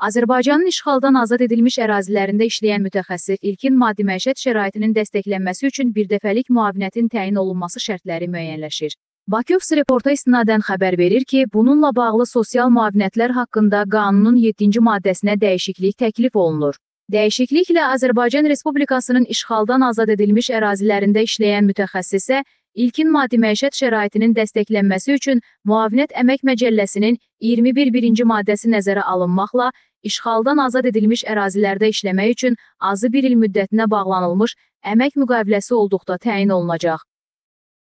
Azərbaycanın işğaldan azad edilmiş ərazilərində işləyən mütəxəssis ilkin maddi məişət şəraitinin dəstəklənməsi üçün birdəfəlik müavinətin təyin olunması şərtləri müəyyənləşir. Bakovs reporta istinadən xəbər verir ki, bununla bağlı sosial müavinətlər haqqında qanunun 7-ci maddəsinə dəyişiklik təklif olunur. Dəyişikliklə Azərbaycan Respublikasının işğaldan azad edilmiş ərazilərində işləyən mütəxəssisə ilkin maddi məişət şəraitinin dəstəklənməsi üçün Müavinət Əmək Məcəlləsinin 21.1-ci maddəsi nəzərə alınmaqla işğaldan azad edilmiş ərazilərdə işləmək üçün azı bir il müddətinə bağlanılmış əmək müqaviləsi olduqda təyin olunacaq.